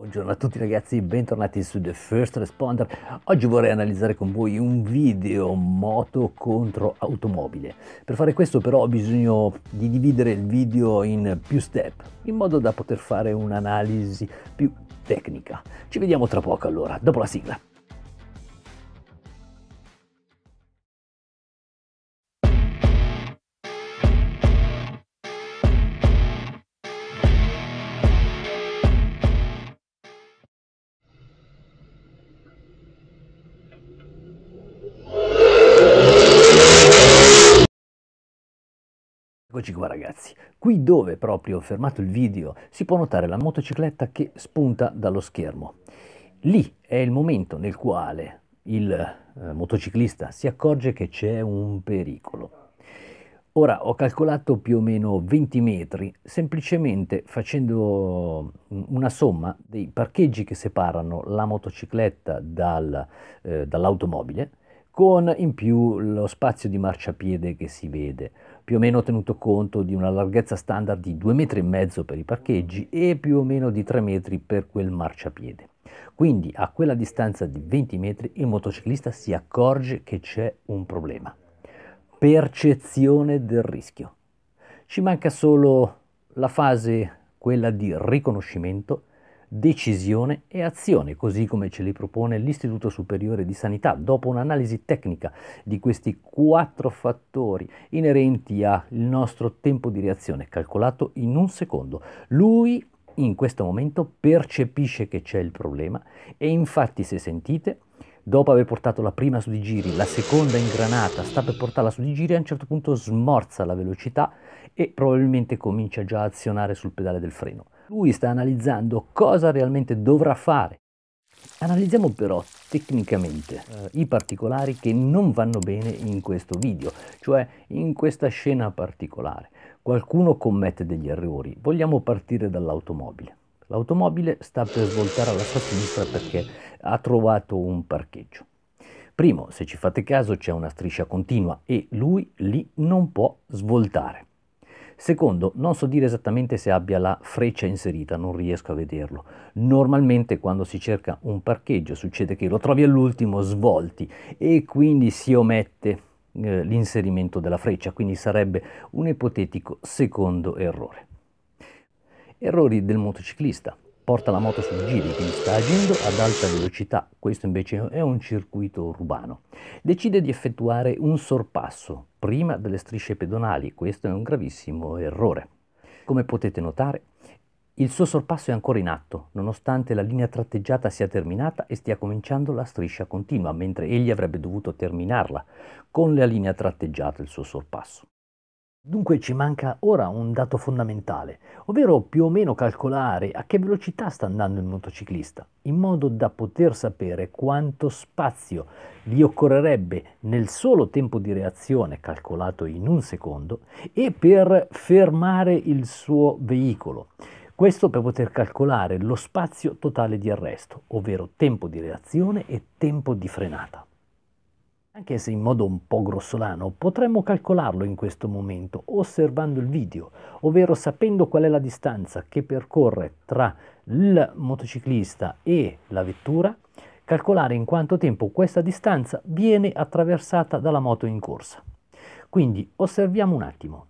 Buongiorno a tutti ragazzi, bentornati su The First Responder. Oggi vorrei analizzare con voi un video moto contro automobile. Per fare questo però ho bisogno di dividere il video in più step, in modo da poter fare un'analisi più tecnica. Ci vediamo tra poco allora, dopo la sigla. Eccoci qua ragazzi, qui dove proprio ho fermato il video si può notare la motocicletta che spunta dallo schermo. Lì è il momento nel quale il eh, motociclista si accorge che c'è un pericolo. Ora ho calcolato più o meno 20 metri semplicemente facendo mm, una somma dei parcheggi che separano la motocicletta dal, eh, dall'automobile con in più lo spazio di marciapiede che si vede più o meno tenuto conto di una larghezza standard di 2,5 metri per i parcheggi e più o meno di 3 metri per quel marciapiede. Quindi a quella distanza di 20 metri il motociclista si accorge che c'è un problema. Percezione del rischio. Ci manca solo la fase, quella di riconoscimento decisione e azione, così come ce li propone l'Istituto Superiore di Sanità, dopo un'analisi tecnica di questi quattro fattori inerenti al nostro tempo di reazione, calcolato in un secondo. Lui in questo momento percepisce che c'è il problema e infatti se sentite dopo aver portato la prima su di giri, la seconda in granata, sta per portarla su di giri, a un certo punto smorza la velocità e probabilmente comincia già a azionare sul pedale del freno. Lui sta analizzando cosa realmente dovrà fare. Analizziamo però tecnicamente eh, i particolari che non vanno bene in questo video, cioè in questa scena particolare. Qualcuno commette degli errori. Vogliamo partire dall'automobile. L'automobile sta per svoltare alla sua sinistra perché ha trovato un parcheggio. Primo, se ci fate caso c'è una striscia continua e lui lì non può svoltare. Secondo, non so dire esattamente se abbia la freccia inserita, non riesco a vederlo. Normalmente quando si cerca un parcheggio succede che lo trovi all'ultimo svolti e quindi si omette eh, l'inserimento della freccia, quindi sarebbe un ipotetico secondo errore. Errori del motociclista porta la moto sul giri, quindi sta agendo ad alta velocità, questo invece è un circuito urbano. Decide di effettuare un sorpasso prima delle strisce pedonali, questo è un gravissimo errore. Come potete notare, il suo sorpasso è ancora in atto, nonostante la linea tratteggiata sia terminata e stia cominciando la striscia continua, mentre egli avrebbe dovuto terminarla con la linea tratteggiata il suo sorpasso. Dunque ci manca ora un dato fondamentale, ovvero più o meno calcolare a che velocità sta andando il motociclista, in modo da poter sapere quanto spazio gli occorrerebbe nel solo tempo di reazione calcolato in un secondo e per fermare il suo veicolo. Questo per poter calcolare lo spazio totale di arresto, ovvero tempo di reazione e tempo di frenata. Anche se in modo un po' grossolano, potremmo calcolarlo in questo momento osservando il video, ovvero sapendo qual è la distanza che percorre tra il motociclista e la vettura, calcolare in quanto tempo questa distanza viene attraversata dalla moto in corsa. Quindi osserviamo un attimo.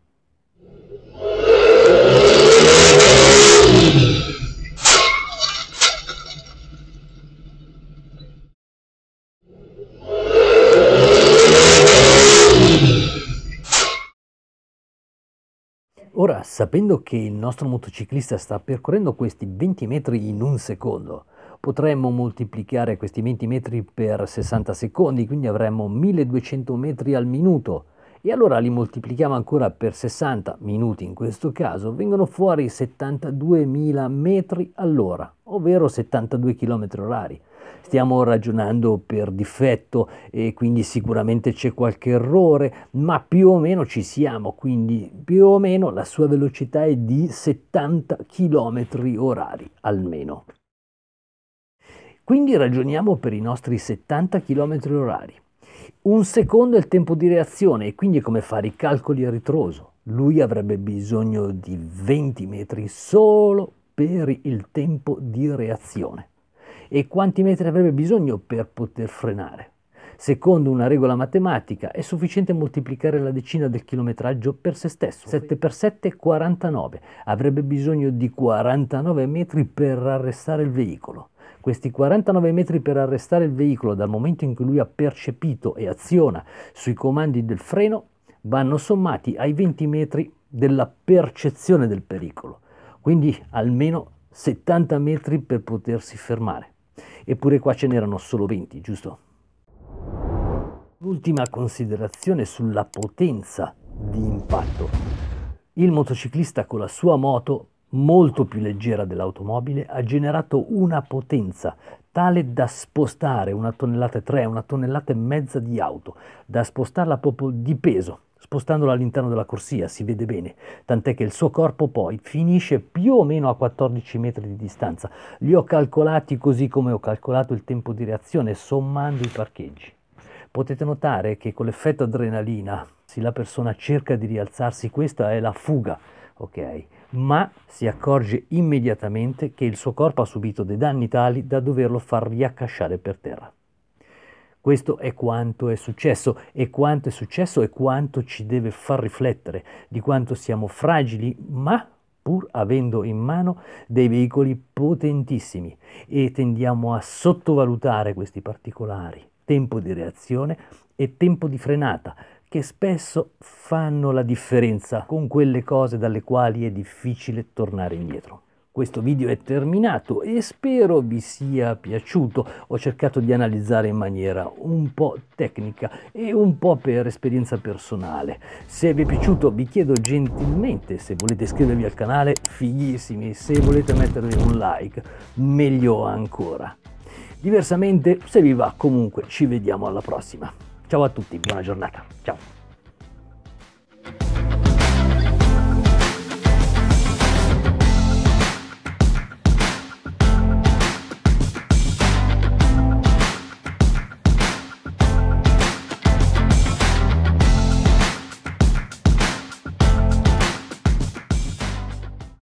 Ora, sapendo che il nostro motociclista sta percorrendo questi 20 metri in un secondo, potremmo moltiplicare questi 20 metri per 60 secondi, quindi avremmo 1200 metri al minuto. E allora li moltiplichiamo ancora per 60 minuti in questo caso, vengono fuori 72.000 metri all'ora, ovvero 72 km orari stiamo ragionando per difetto e quindi sicuramente c'è qualche errore, ma più o meno ci siamo, quindi più o meno la sua velocità è di 70 km orari almeno. Quindi ragioniamo per i nostri 70 km orari. Un secondo è il tempo di reazione e quindi come fare i calcoli a ritroso. Lui avrebbe bisogno di 20 metri solo per il tempo di reazione e quanti metri avrebbe bisogno per poter frenare. Secondo una regola matematica è sufficiente moltiplicare la decina del chilometraggio per se stesso. 7 per 7 è 49. Avrebbe bisogno di 49 metri per arrestare il veicolo. Questi 49 metri per arrestare il veicolo dal momento in cui lui ha percepito e aziona sui comandi del freno vanno sommati ai 20 metri della percezione del pericolo. Quindi almeno 70 metri per potersi fermare. Eppure qua ce n'erano solo 20, giusto? L'ultima considerazione sulla potenza di impatto. Il motociclista con la sua moto, molto più leggera dell'automobile, ha generato una potenza tale da spostare una tonnellata e tre, una tonnellata e mezza di auto, da spostarla proprio di peso spostandolo all'interno della corsia, si vede bene, tant'è che il suo corpo poi finisce più o meno a 14 metri di distanza. Li ho calcolati così come ho calcolato il tempo di reazione, sommando i parcheggi. Potete notare che con l'effetto adrenalina, se la persona cerca di rialzarsi, questa è la fuga, ok? ma si accorge immediatamente che il suo corpo ha subito dei danni tali da doverlo far riaccasciare per terra. Questo è quanto è successo e quanto è successo e quanto ci deve far riflettere di quanto siamo fragili, ma pur avendo in mano dei veicoli potentissimi e tendiamo a sottovalutare questi particolari, tempo di reazione e tempo di frenata, che spesso fanno la differenza con quelle cose dalle quali è difficile tornare indietro. Questo video è terminato e spero vi sia piaciuto. Ho cercato di analizzare in maniera un po' tecnica e un po' per esperienza personale. Se vi è piaciuto vi chiedo gentilmente se volete iscrivervi al canale, fighissimi, se volete mettervi un like, meglio ancora. Diversamente, se vi va comunque, ci vediamo alla prossima. Ciao a tutti, buona giornata. Ciao.